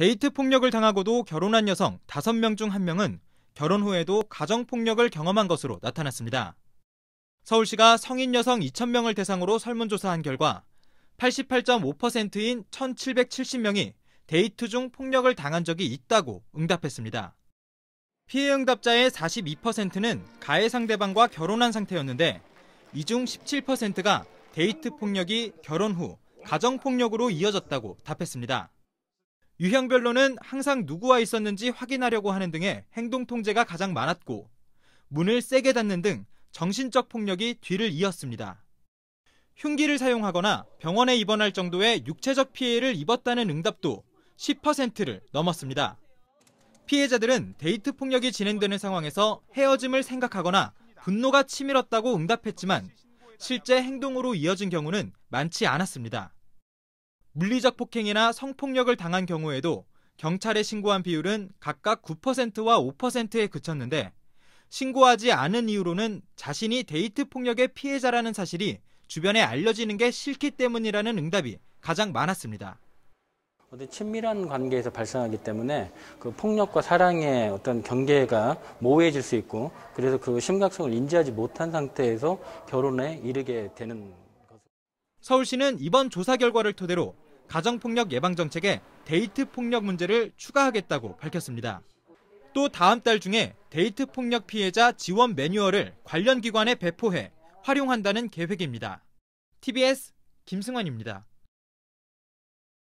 데이트 폭력을 당하고도 결혼한 여성 5명 중 1명은 결혼 후에도 가정폭력을 경험한 것으로 나타났습니다. 서울시가 성인 여성 2,000명을 대상으로 설문조사한 결과 88.5%인 1,770명이 데이트 중 폭력을 당한 적이 있다고 응답했습니다. 피해 응답자의 42%는 가해 상대방과 결혼한 상태였는데 이 중 17%가 데이트 폭력이 결혼 후 가정 폭력으로 이어졌다고 답했습니다. 유형별로는 항상 누구와 있었는지 확인하려고 하는 등의 행동 통제가 가장 많았고 문을 세게 닫는 등 정신적 폭력이 뒤를 이었습니다. 흉기를 사용하거나 병원에 입원할 정도의 육체적 피해를 입었다는 응답도 10%를 넘었습니다. 피해자들은 데이트 폭력이 진행되는 상황에서 헤어짐을 생각하거나 분노가 치밀었다고 응답했지만 실제 행동으로 이어진 경우는 많지 않았습니다. 물리적 폭행이나 성폭력을 당한 경우에도 경찰에 신고한 비율은 각각 9%와 5%에 그쳤는데 신고하지 않은 이유로는 자신이 데이트 폭력의 피해자라는 사실이 주변에 알려지는 게 싫기 때문이라는 응답이 가장 많았습니다. 어떤 친밀한 관계에서 발생하기 때문에 그 폭력과 사랑의 어떤 경계가 모호해질 수 있고 그래서 그 심각성을 인지하지 못한 상태에서 결혼에 이르게 되는 서울시는 이번 조사 결과를 토대로 가정폭력 예방 정책에 데이트 폭력 문제를 추가하겠다고 밝혔습니다. 또 다음 달 중에 데이트 폭력 피해자 지원 매뉴얼을 관련 기관에 배포해 활용한다는 계획입니다. TBS 김승환입니다.